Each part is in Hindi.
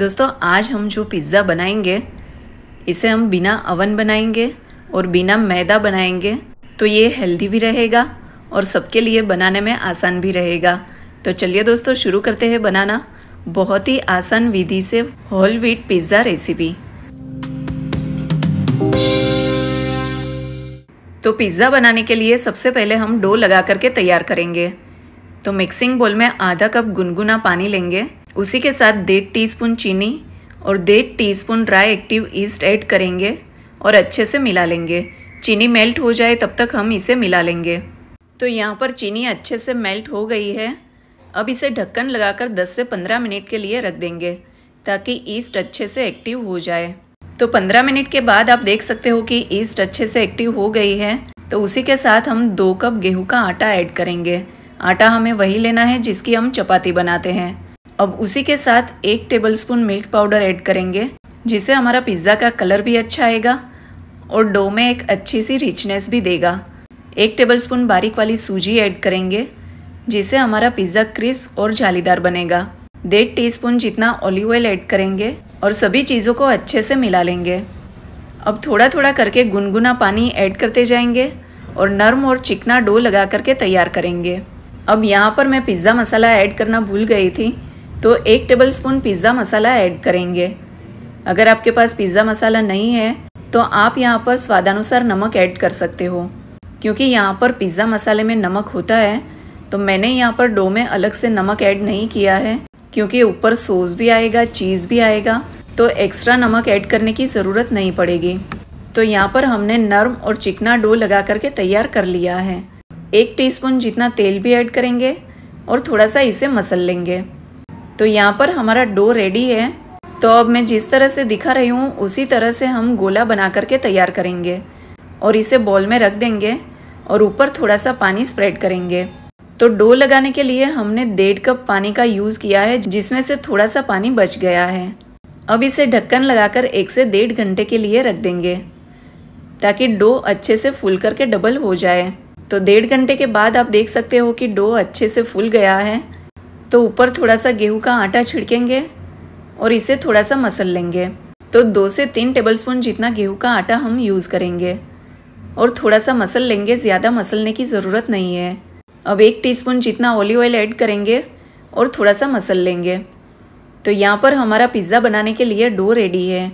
दोस्तों आज हम जो पिज़्ज़ा बनाएंगे इसे हम बिना अवन बनाएंगे और बिना मैदा बनाएंगे तो ये हेल्दी भी रहेगा और सबके लिए बनाने में आसान भी रहेगा तो चलिए दोस्तों शुरू करते हैं बनाना बहुत ही आसान विधि से होल व्हीट पिज़्ज़ा रेसिपी तो पिज़्ज़ा बनाने के लिए सबसे पहले हम डो लगा करके तैयार करेंगे तो मिक्सिंग बोल में आधा कप गुनगुना पानी लेंगे उसी के साथ डेढ़ टीस्पून चीनी और डेढ़ teaspoon dry active yeast add करेंगे और अच्छे से मिला लेंगे चीनी मेल्ट हो जाए तब तक हम इसे मिला लेंगे तो यहाँ पर चीनी अच्छे से मेल्ट हो गई है अब इसे ढक्कन लगाकर 10 से 15 मिनट के लिए रख देंगे ताकि ईस्ट अच्छे से एक्टिव हो जाए तो 15 मिनट के बाद आप देख सकते हो कि ईस्ट अच्छे से एक्टिव हो गई है तो उसी के साथ हम दो कप गेहूं का आटा ऐड करेंगे आटा हमें वही लेना है जिसकी हम चपाती बनाते हैं अब उसी के साथ एक टेबलस्पून मिल्क पाउडर ऐड करेंगे जिससे हमारा पिज़्ज़ा का कलर भी अच्छा आएगा और डो में एक अच्छी सी रिचनेस भी देगा एक टेबलस्पून बारीक वाली सूजी ऐड करेंगे जिससे हमारा पिज़्ज़ा क्रिस्प और जालीदार बनेगा डेढ़ टीस्पून जितना ऑलिव ऑयल ऐड करेंगे और सभी चीज़ों को अच्छे से मिला लेंगे अब थोड़ा थोड़ा करके गुनगुना पानी ऐड करते जाएंगे और नर्म और चिकना डो लगा करके तैयार करेंगे अब यहाँ पर मैं पिज़्ज़ा मसाला ऐड करना भूल गई थी तो एक tablespoon pizza masala add करेंगे अगर आपके पास पिज़्ज़ा मसाला नहीं है तो आप यहाँ पर स्वादानुसार नमक ऐड कर सकते हो क्योंकि यहाँ पर पिज़्ज़ा मसाले में नमक होता है तो मैंने यहाँ पर डो में अलग से नमक ऐड नहीं किया है क्योंकि ऊपर सॉस भी आएगा चीज़ भी आएगा तो एक्स्ट्रा नमक ऐड करने की ज़रूरत नहीं पड़ेगी तो यहाँ पर हमने नर्म और चिकना डो लगा करके तैयार कर लिया है एक टीस्पून जितना तेल भी ऐड करेंगे और थोड़ा सा इसे मसल लेंगे तो यहाँ पर हमारा डो रेडी है तो अब मैं जिस तरह से दिखा रही हूँ उसी तरह से हम गोला बना करके तैयार करेंगे और इसे बॉल में रख देंगे और ऊपर थोड़ा सा पानी स्प्रेड करेंगे तो डो लगाने के लिए हमने डेढ़ कप पानी का यूज़ किया है जिसमें से थोड़ा सा पानी बच गया है अब इसे ढक्कन लगाकर एक से डेढ़ घंटे के लिए रख देंगे ताकि डो अच्छे से फूल करके डबल हो जाए तो डेढ़ घंटे के बाद आप देख सकते हो कि डो अच्छे से फूल गया है तो ऊपर थोड़ा सा गेहूं का आटा छिड़केंगे और इसे थोड़ा सा मसल लेंगे तो दो से तीन टेबलस्पून जितना गेहूं का आटा हम यूज़ करेंगे और थोड़ा सा मसल लेंगे ज़्यादा मसलने की ज़रूरत नहीं है अब एक टीस्पून जितना ऑलिव ऑयल ऐड करेंगे और थोड़ा सा मसल लेंगे तो यहाँ पर हमारा पिज़्ज़ा बनाने के लिए डो रेडी है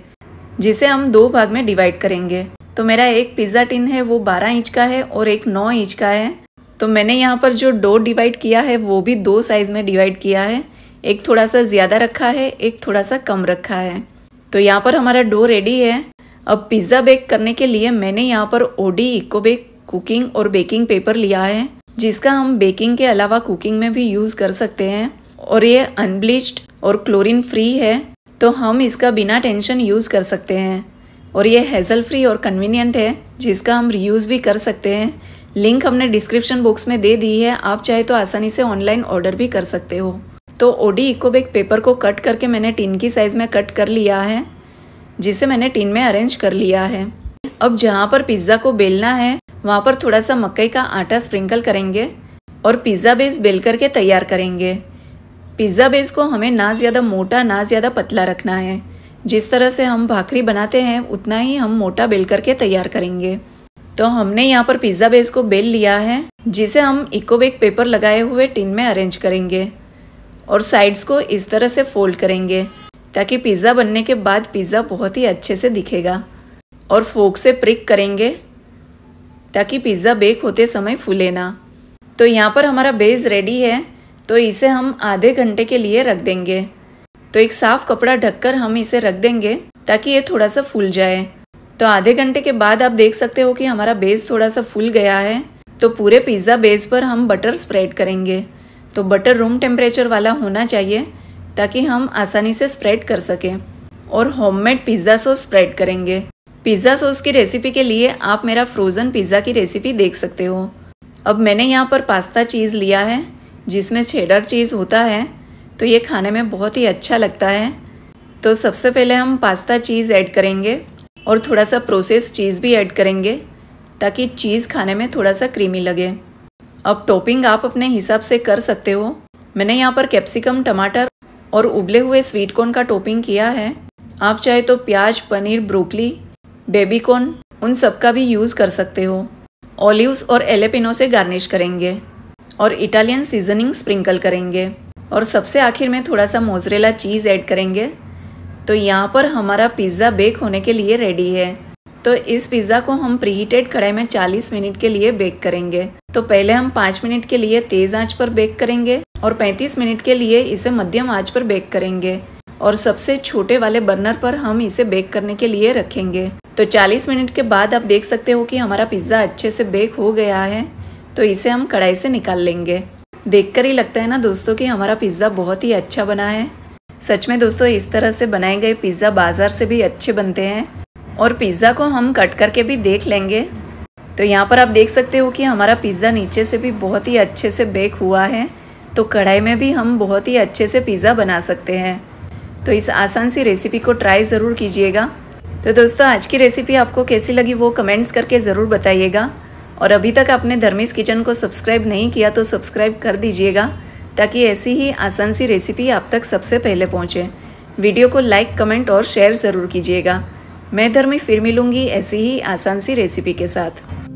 जिसे हम दो भाग में डिवाइड करेंगे तो मेरा एक पिज़्ज़ा टिन है वो 12 इंच का है और एक 9 इंच का है तो मैंने यहाँ पर जो डो डिवाइड किया है वो भी दो साइज़ में डिवाइड किया है एक थोड़ा सा ज़्यादा रखा है एक थोड़ा सा कम रखा है तो यहाँ पर हमारा डो रेडी है अब पिज़्ज़ा बेक करने के लिए मैंने यहाँ पर ओडी इको बेक कुकिंग और बेकिंग पेपर लिया है जिसका हम बेकिंग के अलावा कुकिंग में भी यूज़ कर सकते हैं और ये अनब्लीच्ड और क्लोरीन फ्री है तो हम इसका बिना टेंशन यूज़ कर सकते हैं और ये हेज़ल फ्री और कन्वीनियंट है जिसका हम रीयूज़ भी कर सकते हैं लिंक हमने डिस्क्रिप्शन बॉक्स में दे दी है आप चाहे तो आसानी से ऑनलाइन ऑर्डर भी कर सकते हो तो ओडी इकोबेक पेपर को कट करके मैंने टिन की साइज़ में कट कर लिया है जिसे मैंने टिन में अरेंज कर लिया है अब जहाँ पर पिज़्ज़ा को बेलना है वहाँ पर थोड़ा सा मकई का आटा स्प्रिंकल करेंगे और पिज़्ज़ा बेस बेल करके तैयार करेंगे पिज़्ज़ा बेस को हमें ना ज़्यादा मोटा ना ज़्यादा पतला रखना है जिस तरह से हम भाखरी बनाते हैं उतना ही हम मोटा बेल करके तैयार करेंगे तो हमने यहाँ पर पिज़्ज़ा बेस को बेल लिया है जिसे हम इकोबेक पेपर लगाए हुए टिन में अरेंज करेंगे और साइड्स को इस तरह से फोल्ड करेंगे ताकि पिज़्ज़ा बनने के बाद पिज़्ज़ा बहुत ही अच्छे से दिखेगा और फोक से प्रिक करेंगे ताकि पिज़्ज़ा बेक होते समय फूले ना तो यहाँ पर हमारा बेस रेडी है तो इसे हम आधे घंटे के लिए रख देंगे तो एक साफ़ कपड़ा ढककर हम इसे रख देंगे ताकि ये थोड़ा सा फूल जाए तो आधे घंटे के बाद आप देख सकते हो कि हमारा बेस थोड़ा सा फूल गया है तो पूरे पिज़्ज़ा बेस पर हम बटर स्प्रेड करेंगे तो बटर रूम टेम्परेचर वाला होना चाहिए ताकि हम आसानी से स्प्रेड कर सकें और होममेड पिज़्ज़ा सॉस स्प्रेड करेंगे पिज़्ज़ा सॉस की रेसिपी के लिए आप मेरा फ्रोज़न पिज़्ज़ा की रेसिपी देख सकते हो अब मैंने यहाँ पर पास्ता चीज़ लिया है जिसमें छेडर चीज़ होता है तो ये खाने में बहुत ही अच्छा लगता है तो सबसे पहले हम पास्ता चीज़ ऐड करेंगे और थोड़ा सा प्रोसेस चीज़ भी ऐड करेंगे ताकि चीज़ खाने में थोड़ा सा क्रीमी लगे अब टॉपिंग आप अपने हिसाब से कर सकते हो मैंने यहाँ पर कैप्सिकम टमाटर और उबले हुए स्वीट कॉर्न का टॉपिंग किया है आप चाहे तो प्याज पनीर ब्रोकली बेबी कॉर्न उन सब का भी यूज़ कर सकते हो ऑलिव्स और एलेपिनो से गार्निश करेंगे और इटालियन सीजनिंग स्प्रिंकल करेंगे और सबसे आखिर में थोड़ा सा मोजरेला चीज़ ऐड करेंगे तो यहाँ पर हमारा पिज़्ज़ा बेक होने के लिए रेडी है तो इस पिज़्ज़ा को हम प्रीहीटेड कढ़ाई में 40 मिनट के लिए बेक करेंगे तो पहले हम 5 मिनट के लिए तेज़ आंच पर बेक करेंगे और 35 मिनट के लिए इसे मध्यम आंच पर बेक करेंगे और सबसे छोटे वाले बर्नर पर हम इसे बेक करने के लिए रखेंगे तो 40 मिनट के बाद आप देख सकते हो कि हमारा पिज़्ज़ा अच्छे से बेक हो गया है तो इसे हम कढ़ाई से निकाल लेंगे कर ही लगता है ना दोस्तों कि हमारा पिज़्ज़ा बहुत ही अच्छा बना है सच में दोस्तों इस तरह से बनाए गए पिज़्ज़ा बाज़ार से भी अच्छे बनते हैं और पिज़्ज़ा को हम कट करके भी देख लेंगे तो यहाँ पर आप देख सकते हो कि हमारा पिज़्ज़ा नीचे से भी बहुत ही अच्छे से बेक हुआ है तो कढ़ाई में भी हम बहुत ही अच्छे से पिज़्ज़ा बना सकते हैं तो इस आसान सी रेसिपी को ट्राई ज़रूर कीजिएगा तो दोस्तों आज की रेसिपी आपको कैसी लगी वो कमेंट्स करके ज़रूर बताइएगा और अभी तक आपने धर्मिस किचन को सब्सक्राइब नहीं किया तो सब्सक्राइब कर दीजिएगा ताकि ऐसी ही आसान सी रेसिपी आप तक सबसे पहले पहुँचे वीडियो को लाइक कमेंट और शेयर ज़रूर कीजिएगा मैं धर्मी फिर मिलूँगी ऐसी ही आसान सी रेसिपी के साथ